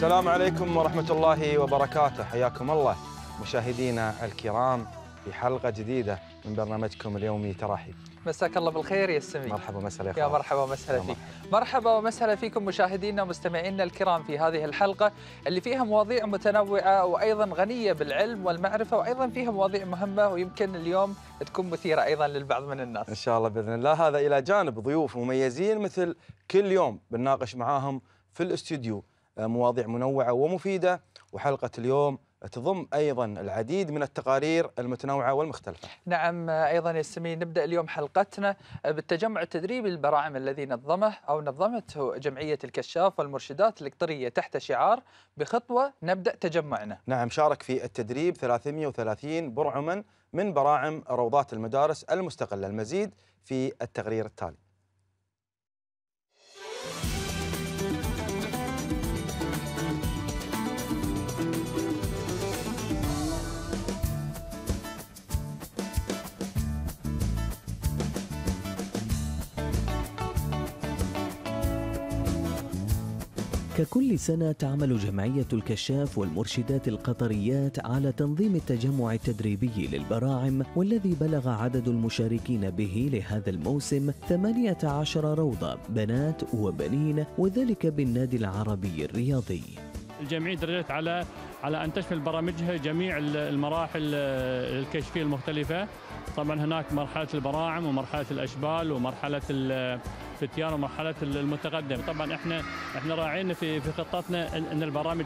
السلام عليكم ورحمة الله وبركاته حياكم الله مشاهدينا الكرام في حلقة جديدة من برنامجكم اليومي تراحيب مساك الله بالخير يا السمي مرحبا ومسهلا يا مرحبا ومسهلا فيك مرحبا ومسهلا فيكم مشاهدينا ومستمعينا الكرام في هذه الحلقة اللي فيها مواضيع متنوعة وأيضا غنية بالعلم والمعرفة وأيضا فيها مواضيع مهمة ويمكن اليوم تكون مثيرة أيضا للبعض من الناس إن شاء الله بإذن الله هذا إلى جانب ضيوف مميزين مثل كل يوم بنناقش معاهم في الاستوديو آه، مواضيع منوعة ومفيدة وحلقة اليوم تضم ايضا العديد من التقارير المتنوعه والمختلفه. نعم آه، ايضا ياسمين نبدا اليوم حلقتنا بالتجمع التدريبي للبراعم الذي نظمه او نظمته جمعيه الكشاف والمرشدات القطريه تحت شعار بخطوه نبدا تجمعنا. نعم شارك في التدريب 330 برعما من براعم روضات المدارس المستقله، المزيد في التقرير التالي. ككل سنة تعمل جمعية الكشاف والمرشدات القطريات على تنظيم التجمع التدريبي للبراعم والذي بلغ عدد المشاركين به لهذا الموسم 18 روضة بنات وبنين وذلك بالنادي العربي الرياضي الجمعية درجت على على أن تشمل برامجها جميع المراحل آه، الكشفية المختلفة طبعا هناك مرحلة البراعم ومرحلة الأشبال ومرحلة الفتيان ومرحله المتقدم طبعا احنا احنا راعينا في في خطتنا ان البرامج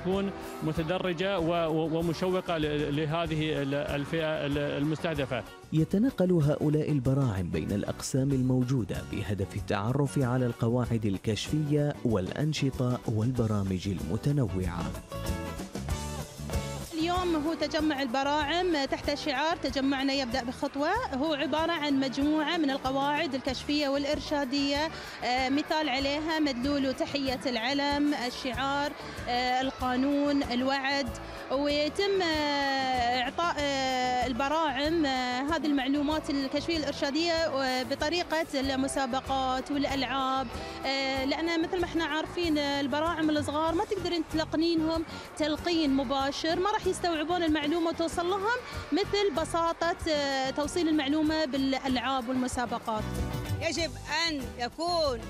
تكون متدرجه ومشوقه لهذه الفئه المستهدفه يتنقل هؤلاء البراعم بين الاقسام الموجوده بهدف التعرف على القواعد الكشفيه والانشطه والبرامج المتنوعه تجمع البراعم تحت شعار تجمعنا يبدأ بخطوة هو عبارة عن مجموعة من القواعد الكشفية والإرشادية آه، مثال عليها مدلول تحية العلم الشعار آه، القانون الوعد ويتم آه، إعطاء البراعم آه، هذه المعلومات الكشفيه الارشاديه بطريقه المسابقات والالعاب آه، لان مثل ما احنا عارفين آه، البراعم الصغار ما تقدرين تلقنينهم تلقين مباشر ما راح يستوعبون المعلومه وتوصل لهم مثل بساطه توصيل المعلومه بالالعاب والمسابقات. يجب ان يكون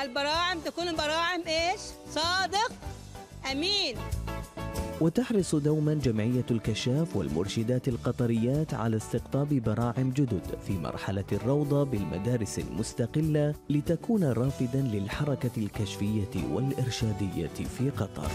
البراعم تكون البراعم ايش؟ صادق امين. وتحرص دوما جمعية الكشاف والمرشدات القطريات على استقطاب براعم جدد في مرحلة الروضة بالمدارس المستقلة لتكون رافدا للحركة الكشفية والإرشادية في قطر.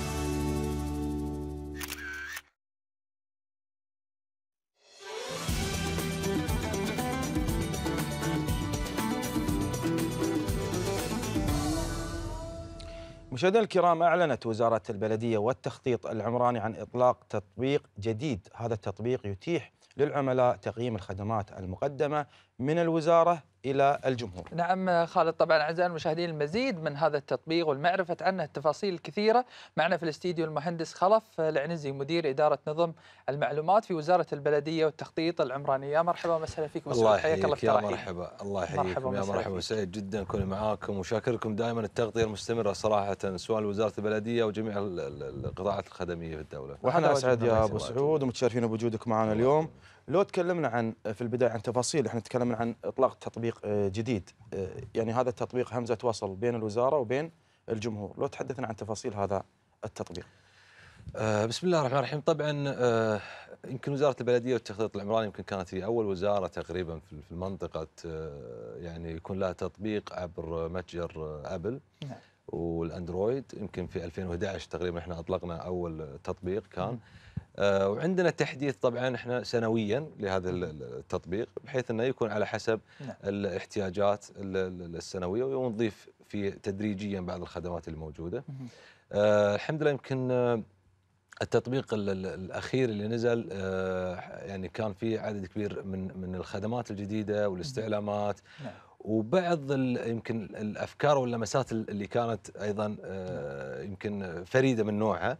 مشاهدينا الكرام أعلنت وزارة البلدية والتخطيط العمراني عن إطلاق تطبيق جديد هذا التطبيق يتيح للعملاء تقييم الخدمات المقدمة من الوزارة الى الجمهور. نعم خالد طبعا اعزائي المشاهدين المزيد من هذا التطبيق والمعرفه عنه التفاصيل الكثيره معنا في الاستديو المهندس خلف العنزي مدير اداره نظم المعلومات في وزاره البلديه والتخطيط العمرانيه مرحبا وسهلا فيك الله حياك الله يا مرحبا الله يحييكم يا مرحبا وسعيد جدا اكون معاكم وشاكركم دائما التغطيه المستمره صراحه سواء وزاره البلديه وجميع القطاعات الخدميه في الدوله. واحنا اسعد يا ابو سعود ومتشرفين بوجودك معنا اليوم. لو تكلمنا عن في البدايه عن تفاصيل احنا تكلمنا عن اطلاق تطبيق آه، جديد آه، يعني هذا التطبيق همزه وصل بين الوزاره وبين الجمهور لو تحدثنا عن تفاصيل هذا التطبيق آه، بسم الله الرحمن الرحيم طبعا يمكن وزاره البلديه والتخطيط العمراني يمكن كانت هي اول وزاره تقريبا في المنطقه يعني يكون لها تطبيق عبر متجر ابل نعم. والاندرويد يمكن في 2011 تقريبا احنا اطلقنا اول تطبيق كان م. آه، وعندنا تحديث طبعا احنا سنويا لهذا التطبيق بحيث انه يكون على حسب نعم. الاحتياجات السنويه ونضيف في تدريجيا بعض الخدمات الموجوده. آه، الحمد لله يمكن آه، التطبيق الاخير اللي نزل يعني كان فيه عدد كبير من من الخدمات الجديده والاستعلامات نعم. وبعض يمكن الافكار واللمسات اللي كانت ايضا آه، نعم. يمكن فريده من نوعها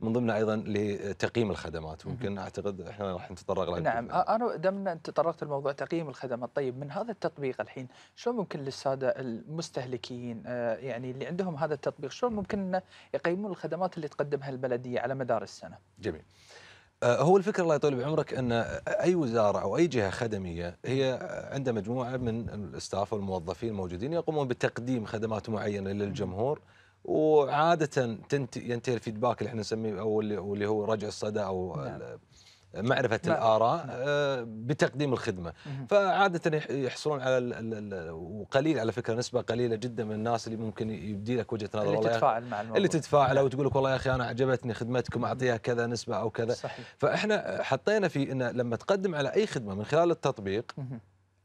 من ضمنها ايضا لتقييم الخدمات ممكن اعتقد احنا راح نتطرق لها نعم انا دام انت طرقت لموضوع تقييم الخدمات طيب من هذا التطبيق الحين شلون ممكن للساده المستهلكين آه، يعني اللي عندهم هذا التطبيق شلون ممكن يقيمون الخدمات اللي تقدمها البلديه على مدار السنه؟ جميل. آه، هو الفكرة الله يطول بعمرك أن أي وزارة أو أي جهة خدمية هي عندها مجموعة من الاستاف والموظفين الموجودين يقومون بتقديم خدمات معينة للجمهور وعادة ينتهي الفيدباك اللي احنا نسميه أو اللي هو رجع الصدى أو نعم. معرفه الاراء آه، بتقديم الخدمه فعاده يحصلون على ال ال وقليل على فكره نسبه قليله جدا من الناس اللي ممكن يبدي لك وجهه نظر اللي تتفاعل مع الموضوع اللي تتفاعل او نعم. تقول لك والله يا اخي انا عجبتني خدمتكم اعطيها كذا نسبه او كذا صحيح. فاحنا حطينا في ان لما تقدم على اي خدمه من خلال التطبيق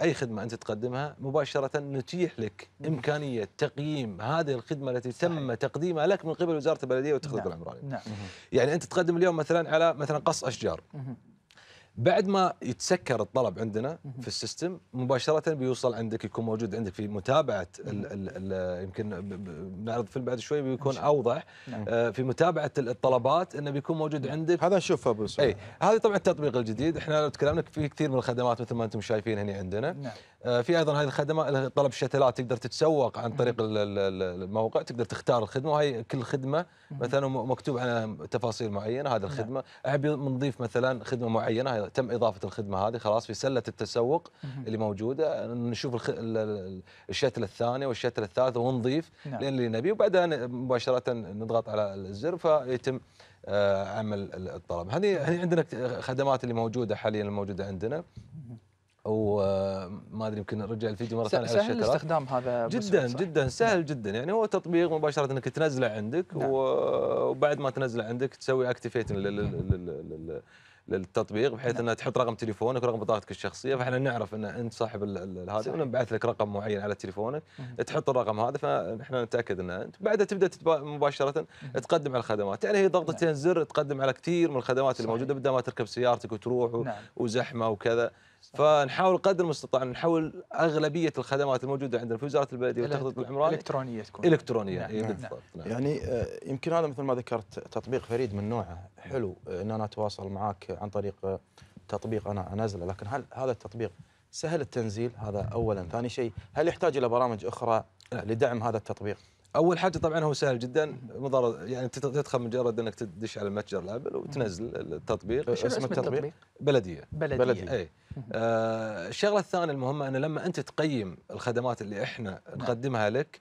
اي خدمه انت تقدمها مباشره نتيح لك امكانيه تقييم هذه الخدمه التي صحيح. تم تقديمها لك من قبل وزاره البلديه والتخطيط نعم. العمراني نعم. يعني انت تقدم اليوم مثلا على مثلا قص اشجار بعد ما يتسكر الطلب عندنا في السيستم مباشره بيوصل عندك يكون موجود عندك في متابعه الـ الـ الـ يمكن بنعرض فيلم بعد شوي بيكون اوضح نعم. آه، في متابعه الطلبات انه بيكون موجود نعم. عندك هذا نشوفه ابو اي هذا طبعا التطبيق الجديد احنا لو تكلمنا في كثير من الخدمات مثل ما انتم شايفين هنا عندنا نعم. آه، في ايضا هذه الخدمه طلب الشتلات تقدر تتسوق عن طريق الموقع تقدر تختار الخدمه وهي كل خدمه مثلا مكتوب عنها تفاصيل معينه هذه نعم. الخدمه نعم. احب نضيف مثلا خدمه معينه تم اضافه الخدمه هذه خلاص في سله التسوق اللي موجوده نشوف الخ... الشتله الثانيه والشتله الثالثه ونضيف نعم. لان اللي نبيه وبعدها مباشره نضغط على الزر فيتم آه، عمل الطلب هذه عندنا خدمات اللي موجوده حاليا الموجوده عندنا وما آه، ادري يمكن رجع الفيديو مره ثانيه سهل على استخدام هذا جدا صح؟ جدا سهل نعم. جدا يعني هو تطبيق مباشره انك تنزله عندك نعم. آه، وبعد ما تنزله عندك تسوي اكتيفيت للتطبيق بحيث نعم. انها تحط رقم تليفونك ورقم بطاقتك الشخصيه فاحنا نعرف ان انت صاحب هذا ونبعث لك رقم معين على تليفونك تحط الرقم هذا فنحن نتاكد ان انت بعدها تبدا مباشره تقدم على الخدمات يعني هي ضغطتين نعم. زر تقدم على كثير من الخدمات صحيح. اللي موجوده بدل ما تركب سيارتك وتروح نعم. وزحمه وكذا صحيح. فنحاول قدر المستطاع نحول اغلبيه الخدمات الموجوده عندنا في وزاره البلديه والتخطيط العمراني الكترونيه تكون الكترونيه نعم. إيه، نعم. نعم. يعني آه، يمكن هذا مثل ما ذكرت تطبيق فريد من نوعه حلو آه، ان انا اتواصل معك عن طريق آه، تطبيق انا انزله لكن هل هذا التطبيق سهل التنزيل هذا اولا ثاني شيء هل يحتاج الى برامج اخرى لدعم هذا التطبيق اول حاجه طبعا هو سهل جدا يعني تدخل مجرد انك تدش على متجر الابل وتنزل التطبيق اسم, اسم التطبيق, التطبيق؟ بلديه بلديه, بلدية. اي آه الشغله الثانيه المهمه انه لما انت تقيم الخدمات اللي احنا نعم. نقدمها لك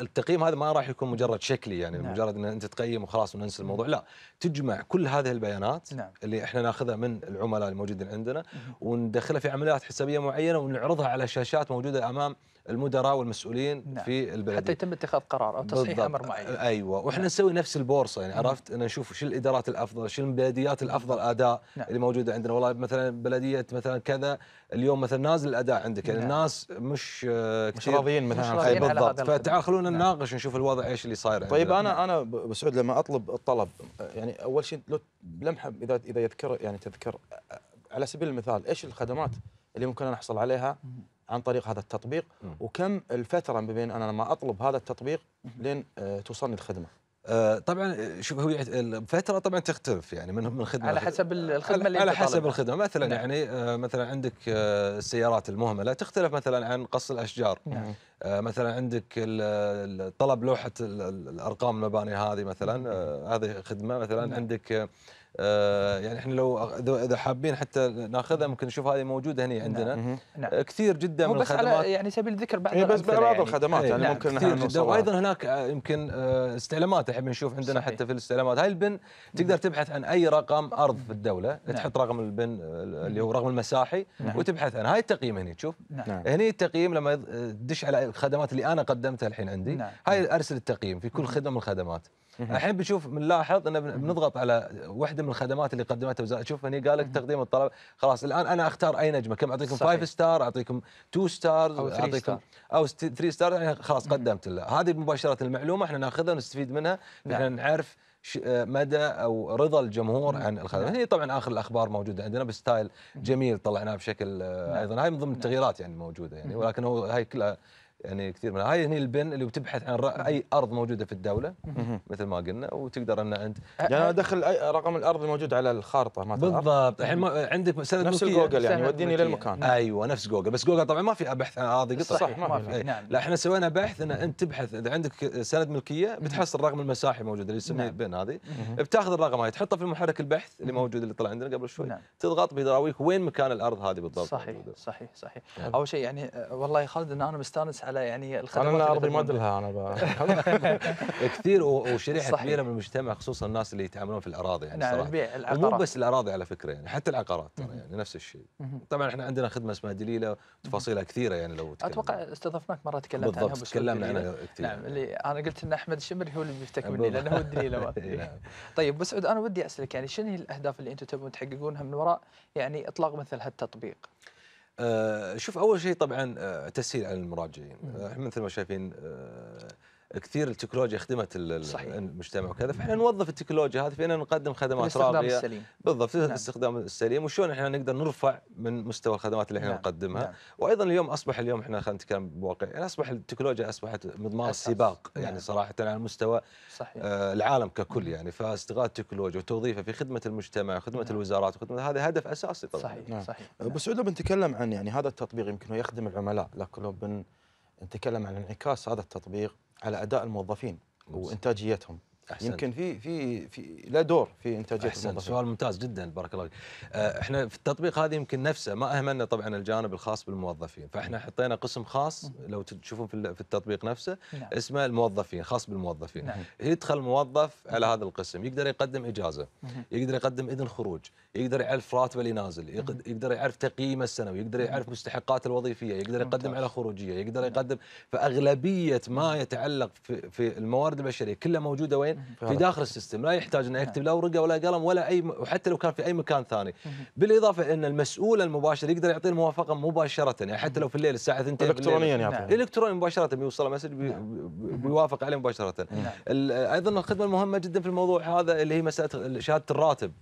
التقييم هذا ما راح يكون مجرد شكلي يعني نعم. مجرد ان انت تقيم وخلاص وننسى الموضوع لا تجمع كل هذه البيانات نعم. اللي احنا ناخذها من العملاء الموجودين عندنا وندخلها في عمليات حسابيه معينه ونعرضها على شاشات موجوده امام المدراء والمسؤولين نعم. في البلد حتى يتم اتخاذ قرار او تصحيح امر معين ايوه واحنا نعم. نسوي نفس البورصه يعني عرفت ان نشوف شو الادارات الافضل شو البلديات الافضل اداء نعم. اللي موجوده عندنا والله مثلا بلديه مثلا كذا اليوم مثلا نازل الاداء عندك يعني نعم. الناس مش آه، مش راضيين مثلا اي بالضبط فتعال خلونا نعم. نناقش نعم. نشوف الوضع ايش اللي صاير طيب عندنا. انا انا بسعود لما اطلب الطلب يعني اول شيء لو لمحه اذا اذا يذكر يعني تذكر على سبيل المثال ايش الخدمات اللي ممكن انا احصل عليها عن طريق هذا التطبيق وكم الفتره ما بين انا لما اطلب هذا التطبيق لين آه، توصلني الخدمه آه، طبعا آه، شوف هو الفتره طبعا تختلف يعني من من خدمه على حسب الخدمه اللي على حسب الخدمه مثلا نعم. يعني مثلا عندك السيارات المهمله تختلف مثلا عن قص الاشجار نعم. مثلا عندك طلب لوحه الارقام المباني هذه مثلا هذه خدمه مثلا نعم. عندك آه، يعني احنا لو اذا حابين حتى ناخذها ممكن نشوف هذه موجوده هنا نعم. عندنا نعم. آه، كثير جدا من الخدمات على يعني سبيل الذكر بعض إيه، بس بعض يعني الخدمات يعني نعم ممكن كثير جدا وايضا هناك آه، يمكن استعلامات احب نشوف عندنا صحيح. حتى في الاستعلامات هاي البن تقدر نعم. تبحث عن اي رقم نعم. ارض في الدوله نعم. تحط رقم البن اللي هو رقم المساحي نعم. وتبحث عن هاي التقييم هنا تشوف نعم. هني التقييم لما تدش على الخدمات اللي انا قدمتها الحين عندي نعم. هاي ارسل التقييم في كل خدمه من الخدمات الحين بنشوف بنلاحظ ان بنضغط على واحده من الخدمات اللي قدمتها وزاره شوف هني قال لك تقديم الطلب خلاص الان انا اختار اي نجمه كم اعطيكم 5 ستار اعطيكم 2 ستار اعطيكم او 3 ستار يعني خلاص قدمت له هذه مباشره المعلومه احنا ناخذها ونستفيد منها نعم. احنا نعرف مدى او رضا الجمهور عن الخدمه نعم. هي طبعا اخر الاخبار موجوده عندنا بستايل جميل طلعناه بشكل نعم. ايضا هاي من ضمن التغييرات يعني موجوده يعني ولكن هو هاي كلها يعني كثير من هاي هني البن اللي بتبحث عن اي ارض موجوده في الدوله مثل ما قلنا وتقدر ان انت يعني ادخل اي رقم الارض الموجود على الخارطه ما بالضبط الحين عندك سند نفس جوجل يعني يوديني للمكان ايوه نفس جوجل بس جوجل طبعا ما في بحث عن اراضي قطر صح ما في نعم لا احنا سوينا بحث ان انت تبحث اذا عندك سند ملكيه بتحصل الرقم المساحي موجود اللي يسميه نعم. بن هذه بتاخذ الرقم هاي تحطه في محرك البحث اللي موجود اللي طلع عندنا قبل شوي نعم. تضغط بيراويك وين مكان الارض هذه بالضبط صحيح موجودة. صحيح صحيح نعم. اول شيء يعني آه، والله يا خالد ان انا مستانس على على يعني الخدمات انا ارضي ما ادلها انا كثير وشريحه صحيح. كبيره من المجتمع خصوصا الناس اللي يتعاملون في الاراضي يعني نعم البيع العقارات مو بس الاراضي على فكره يعني حتى العقارات ترى يعني نفس الشيء طبعا احنا عندنا خدمه اسمها دليله تفاصيلها كثيره يعني لو تكلم. اتوقع استضفناك مره تكلمت عنها بالضبط تكلمنا عنها كثير نعم اللي انا قلت ان احمد الشمري هو اللي بيفتك مني لانه هو الدليله نعم. طيب بسعود انا ودي اسالك يعني شنو هي الاهداف اللي انتم تبون تحققونها من وراء يعني اطلاق مثل هالتطبيق؟ آه، شوف اول شيء طبعا آه، تسهيل على المراجعين آه، احنا مثل ما شايفين كثير التكنولوجيا خدمت المجتمع وكذا فاحنا نوظف التكنولوجيا هذه في ان نقدم خدمات راقيه السليم. بالضبط نعم. الاستخدام السليم وشلون احنا نقدر نرفع من مستوى الخدمات اللي احنا نعم. نقدمها نعم. وايضا اليوم اصبح اليوم احنا خلينا نتكلم بواقع يعني اصبح التكنولوجيا اصبحت مضمار السباق يعني نعم. يعني صراحه على مستوى صحيح. آه العالم ككل يعني فاستغلال التكنولوجيا وتوظيفها في خدمه المجتمع وخدمه نعم. الوزارات وخدمه هذا هدف اساسي طبعا صحيح نعم. صحيح نعم. بس لو بنتكلم عن يعني هذا التطبيق يمكن يخدم العملاء لكن لو بنتكلم عن انعكاس هذا التطبيق على اداء الموظفين وانتاجيتهم أحسنت. يمكن في في في له دور في انتاجيه أحسنت. سؤال ممتاز جدا بارك الله فيك آه، احنا في التطبيق هذا يمكن نفسه ما اهملنا طبعا الجانب الخاص بالموظفين فاحنا حطينا قسم خاص لو تشوفون في التطبيق نفسه نعم. اسمه الموظفين خاص بالموظفين نعم. يدخل موظف على هذا القسم يقدر يقدم اجازه يقدر يقدم اذن خروج يقدر يعرف راتبه اللي نازل يقدر يعرف تقييمه السنوي يقدر يعرف مستحقاته الوظيفيه يقدر يقدم على خروجيه يقدر نعم. يقدم فاغلبيه ما يتعلق في الموارد البشريه كلها موجوده وين زين في داخل السيستم لا يحتاج انه يكتب لا ورقه ولا قلم ولا اي وحتى لو كان في اي مكان ثاني بالاضافه ان المسؤول المباشر يقدر يعطيه الموافقه مباشره يعني حتى لو في الليل الساعه 2 الكترونيا يعطيه نعم. الكترونيا مباشره بيوصله مسج نعم. بيوافق عليه مباشره نعم. ايضا الخدمه المهمه جدا في الموضوع هذا اللي هي مساله شهاده الراتب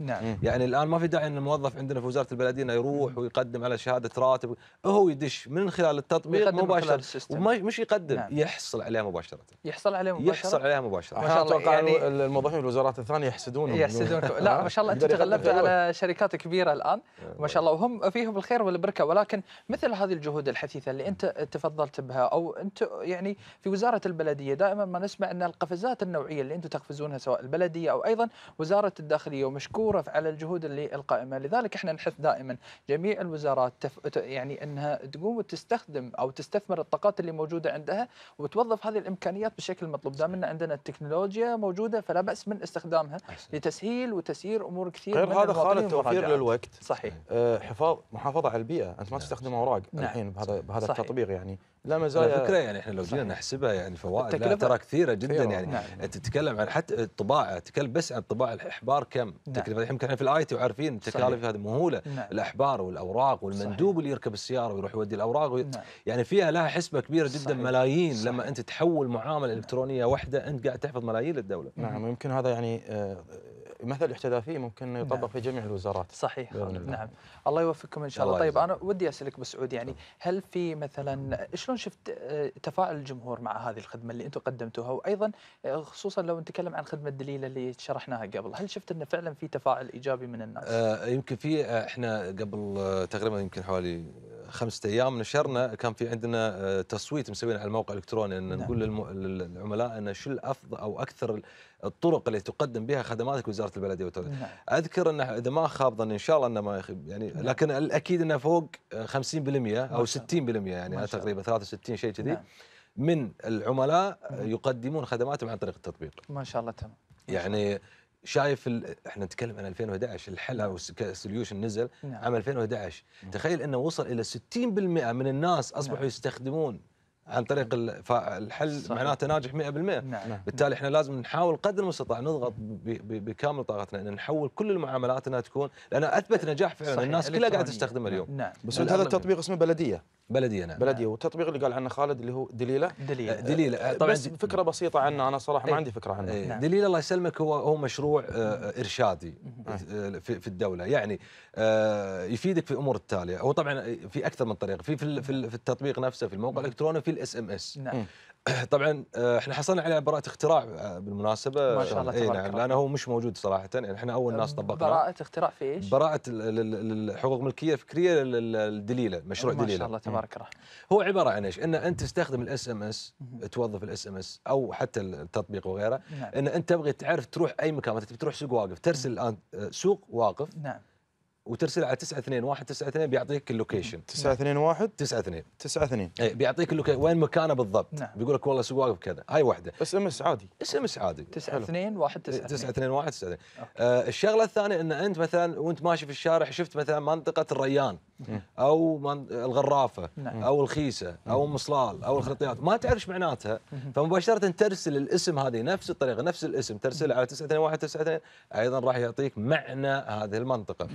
يعني الان ما في داعي ان الموظف عندنا في وزاره البلديه انه يروح ويقدم على شهاده راتب هو يدش من خلال التطبيق مباشره ومش يقدم يحصل عليها مباشره يحصل عليها مباشره يحصل عليها مباشره ما شاء الله يعني الموظفين الوزارات الثانيه يحسدونهم يحسدونكم لا ما شاء الله انتم تغلبتوا على شركات كبيره الان ما شاء الله وهم فيهم الخير والبركه ولكن مثل هذه الجهود الحثيثه اللي انت تفضلت بها او انت يعني في وزاره البلديه دائما ما نسمع ان القفزات النوعيه اللي انتم تقفزونها سواء البلديه او ايضا وزاره الداخليه ومشكوره على الجهود اللي القائمه لذلك احنا نحث دائما جميع الوزارات تف... يعني انها تقوم وتستخدم او تستثمر الطاقات اللي موجوده عندها وتوظف هذه الامكانيات بشكل مطلوب دام ان عندنا التكنولوجيا موجودة موجوده فلا باس من استخدامها أحسن. لتسهيل وتسيير امور كثير غير من هذا خالد توفير للوقت صحيح آه حفاظ محافظه على البيئه انت ما نعم. تستخدم اوراق نعم. الحين بهذا بهذا التطبيق يعني لا مزايا على فكره يعني احنا لو جينا نحسبها يعني فوائد لا ترى كثيره جدا يعني نعم. تتكلم عن حتى الطباعه تتكلم بس عن طباعه الاحبار كم نعم. التكلفه الحين احنا في الاي تي وعارفين التكاليف هذه مهوله نعم. الاحبار والاوراق والمندوب صحيح. اللي يركب السياره ويروح يودي الاوراق وي... نعم. يعني فيها لها حسبه كبيره جدا صحيح. ملايين صحيح. لما انت تحول معامله الكترونيه واحده انت قاعد تحفظ ملايين للدوله نعم ويمكن هذا يعني آه مثل الاحتذافيه ممكن يطبق نعم. في جميع الوزارات صحيح نعم الله يوفقكم ان شاء الله, طيب انا ودي اسالك بسعود يعني هل في مثلا شلون شفت آه، تفاعل الجمهور مع هذه الخدمه اللي انتم قدمتوها وايضا آه، خصوصا لو نتكلم عن خدمه دليله اللي شرحناها قبل هل شفت انه فعلا في تفاعل ايجابي من الناس آه يمكن في آه، احنا قبل تقريبا يمكن حوالي خمسة ايام نشرنا كان في عندنا آه، تصويت مسوين على الموقع الالكتروني ان نعم. نقول للعملاء ان شو الافضل او اكثر الطرق اللي تقدم بها خدماتك وزاره البلديه والتوزيع نعم. اذكر انه اذا ما خاب ظني ان شاء الله انه ما يعني نعم. لكن الاكيد انه فوق 50% آه، او 60% يعني تقريبا 63 شيء كذي نعم. من العملاء نعم. يقدمون خدماتهم عن طريق التطبيق ما شاء الله تمام يعني شايف ال... احنا نتكلم عن 2011 الحل او السوليوشن نزل نعم. عام 2011 نعم. تخيل انه وصل الى 60% من الناس اصبحوا نعم. يستخدمون عن طريق الحل معناته ناجح 100% نعم. نعم. بالتالي احنا لازم نحاول قدر المستطاع نضغط بكامل طاقتنا ان نحول كل المعاملات انها تكون لان اثبت نجاح فعلا الناس كلها قاعده تستخدمه اليوم نعم. نعم بس هذا التطبيق اسمه بلديه بلديه نعم بلديه والتطبيق اللي قال عنه خالد اللي هو دليله دليله آه، دليله آه، طبعا بس فكره بسيطه عنه انا صراحه ما إيه. عندي فكره عنه إيه. نعم. دليله الله يسلمك هو هو مشروع آه، ارشادي في الدوله يعني يفيدك في الامور التاليه هو طبعا في اكثر من طريقه في في التطبيق نفسه في الموقع الالكتروني في الاس ام اس نعم طبعا آه، احنا حصلنا على براءة اختراع آه، بالمناسبه ما شاء الله اي نعم لانه هو مش موجود صراحه يعني احنا اول ناس طبقناه براءة اختراع في ايش؟ براءة الحقوق الملكيه الفكريه للدليله مشروع دليله ما شاء الله تبارك الله هو عباره عن ايش؟ ان انت تستخدم الاس ام اس توظف الاس ام اس او حتى التطبيق وغيره نعم. ان انت تبغي تعرف تروح اي مكان مثلا تبي تروح سوق واقف ترسل الان آه، سوق واقف نعم وترسل على 92192 بيعطيك اللوكيشن 921 92 92 اي بيعطيك اللوكيشن وين مكانه بالضبط نعم. بيقول لك والله سواق كذا هاي واحده اس ام اس عادي اس ام اس عادي 92192 92192 آه، الشغله الثانيه ان انت مثلا وانت ماشي في الشارع شفت مثلا منطقه الريان إيه. او من الغرافه نعم. او الخيسه او مصلال او الخرطيات ما تعرفش معناتها فمباشره ترسل الاسم هذه نفس الطريقه نفس الاسم ترسله على 92192 ايضا راح يعطيك معنى هذه المنطقه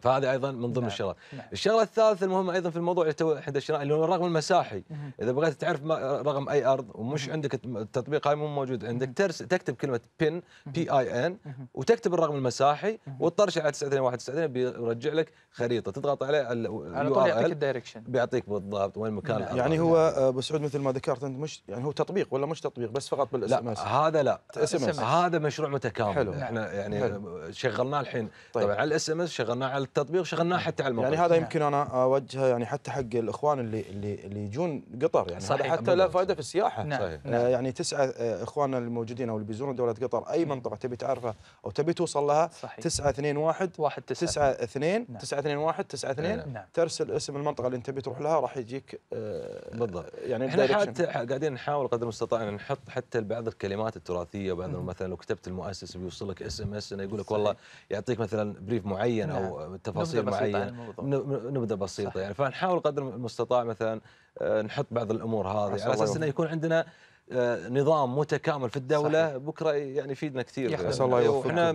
فهذه ايضا من ضمن نعم. الشغلات نعم. الشغله الثالثه المهمه ايضا في الموضوع اللي تو احنا الشراء اللي هو الرقم المساحي مم. اذا بغيت تعرف رقم اي ارض ومش مم. عندك التطبيق هاي مو موجود عندك ترس تكتب كلمه بن بي اي ان وتكتب الرقم المساحي وتطرش على 92192 بيرجع لك خريطه تضغط عليه على طول يعطيك الدايركشن بيعطيك بالضبط وين مكان نعم. يعني هو آه، ابو سعود مثل ما ذكرت انت مش يعني هو تطبيق ولا مش تطبيق بس فقط بالاس ام اس هذا لا اس ام اس هذا مشروع متكامل حلو. احنا يعني شغلناه الحين طيب. طبعا على الاس ام اس شغلناه على التطبيق شغلناه نعم. حتى على الموقع يعني هذا نعم. يمكن انا اوجهه يعني حتى حق الاخوان اللي اللي اللي يجون قطر يعني صحيح هذا حتى له فائده في السياحه نعم. صحيح. نعم. يعني تسعه آه، اخواننا الموجودين او اللي بيزورون دوله قطر اي نعم. منطقه تبي تعرفها او تبي توصل لها صحيح. 921 921 92 ترسل اسم المنطقه اللي انت تبي تروح لها راح يجيك آه بالضبط يعني احنا حتى قاعدين نحاول قدر المستطاع ان نحط حتى بعض الكلمات التراثيه وبعض مثلا لو كتبت المؤسس بيوصل لك اس ام اس انه يقول لك والله يعطيك مثلا بريف معين او تفاصيل نبذة معينه بسيطة نبذه بسيطه صح. يعني فنحاول قدر المستطاع مثلا آه، نحط بعض الامور هذه على اساس انه يكون عندنا آه، نظام متكامل في الدوله صحيح. بكره يعني يفيدنا كثير عسى الله يوفقكم احنا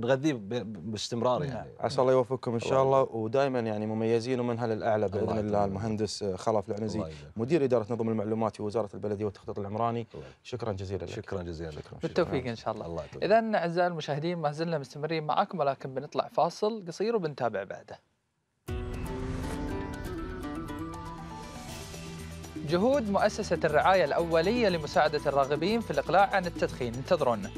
نغذيه باستمرار يعني نعم. عسى الله يوفقكم ان شاء الله ودائما يعني مميزين ومنها للاعلى باذن الله, الله المهندس خلف العنزي مدير اداره نظم المعلومات في وزاره البلديه والتخطيط العمراني شكرا جزيلا لك شكرا جزيلا لك بالتوفيق ان شاء الله, الله اذا اعزائي المشاهدين ما زلنا مستمرين معكم ولكن بنطلع فاصل قصير وبنتابع بعده جهود مؤسسة الرعاية الأولية لمساعدة الراغبين في الإقلاع عن التدخين انتظرونا